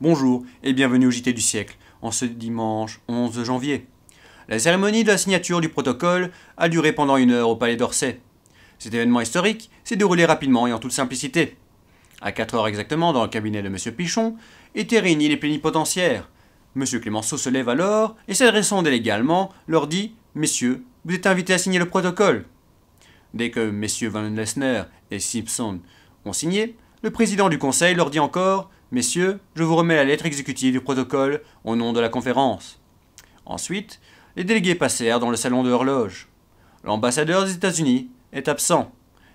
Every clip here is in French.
Bonjour et bienvenue au JT du siècle en ce dimanche 11 janvier. La cérémonie de la signature du protocole a duré pendant une heure au Palais d'Orsay. Cet événement historique s'est déroulé rapidement et en toute simplicité. À 4 heures exactement, dans le cabinet de M. Pichon, étaient réunis les plénipotentiaires. M. Clémenceau se lève alors et s'adressant délégalement, leur dit « Messieurs, vous êtes invités à signer le protocole ». Dès que M. Van Lesner et Simpson ont signé, le président du conseil leur dit encore Messieurs, je vous remets la lettre exécutive du protocole au nom de la conférence. Ensuite, les délégués passèrent dans le salon de horloge. L'ambassadeur des États-Unis est absent.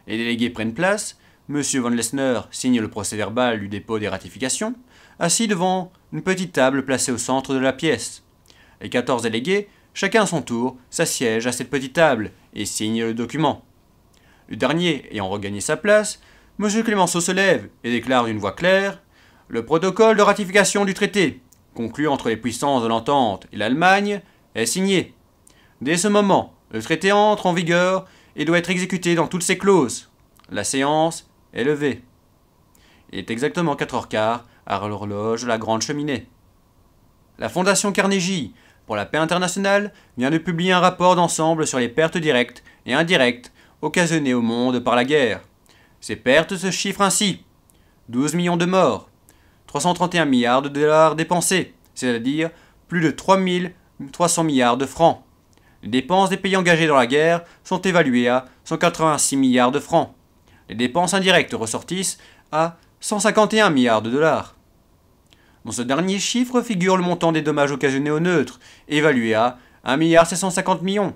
Les délégués prennent place. M. Von Lesner signe le procès-verbal du dépôt des ratifications, assis devant une petite table placée au centre de la pièce. Les 14 délégués, chacun à son tour, s'assiègent à cette petite table et signent le document. Le dernier ayant regagné sa place, M. Clemenceau se lève et déclare d'une voix claire Le protocole de ratification du traité, conclu entre les puissances de l'entente et l'Allemagne, est signé. Dès ce moment, le traité entre en vigueur et doit être exécuté dans toutes ses clauses. La séance est levée. Il est exactement 4h15 à l'horloge de la Grande Cheminée. La Fondation Carnegie pour la paix internationale vient de publier un rapport d'ensemble sur les pertes directes et indirectes occasionnées au monde par la guerre. Ces pertes se chiffrent ainsi 12 millions de morts, 331 milliards de dollars dépensés, c'est-à-dire plus de 3 300 milliards de francs. Les dépenses des pays engagés dans la guerre sont évaluées à 186 milliards de francs. Les dépenses indirectes ressortissent à 151 milliards de dollars. Dans ce dernier chiffre figure le montant des dommages occasionnés aux neutres, évalué à 1 750 millions.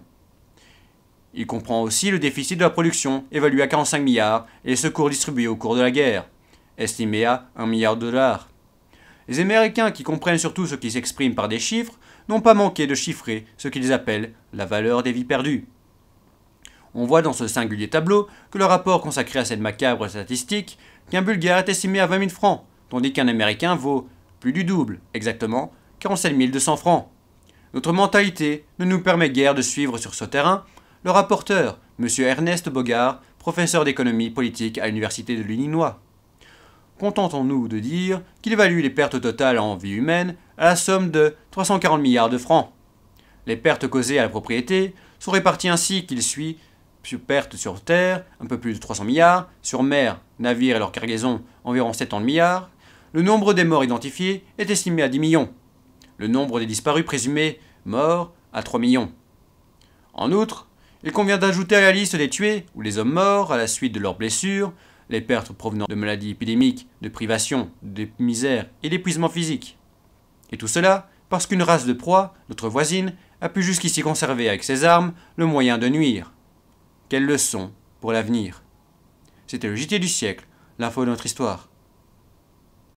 Il comprend aussi le déficit de la production, évalué à 45 milliards, et les secours distribués au cours de la guerre, estimé à 1 milliard de dollars. Les Américains, qui comprennent surtout ce qui s'exprime par des chiffres, n'ont pas manqué de chiffrer ce qu'ils appellent la valeur des vies perdues. On voit dans ce singulier tableau que le rapport consacré à cette macabre statistique qu'un Bulgare est estimé à 20 000 francs, tandis qu'un Américain vaut plus du double, exactement 47 200 francs. Notre mentalité ne nous permet guère de suivre sur ce terrain le rapporteur, M. Ernest Bogart, professeur d'économie politique à l'Université de l'Illinois. Contentons-nous de dire qu'il évalue les pertes totales en vie humaine à la somme de 340 milliards de francs. Les pertes causées à la propriété sont réparties ainsi qu'il suit pertes sur terre, un peu plus de 300 milliards, sur mer, navires et leurs cargaisons, environ 70 milliards. Le nombre des morts identifiés est estimé à 10 millions. Le nombre des disparus présumés morts à 3 millions. En outre, il convient d'ajouter à la liste des tués ou les hommes morts à la suite de leurs blessures, les pertes provenant de maladies épidémiques, de privations, de misères et d'épuisement physique. Et tout cela parce qu'une race de proie, notre voisine, a pu jusqu'ici conserver avec ses armes le moyen de nuire. Quelle leçon pour l'avenir. C'était le JT du siècle, l'info de notre histoire.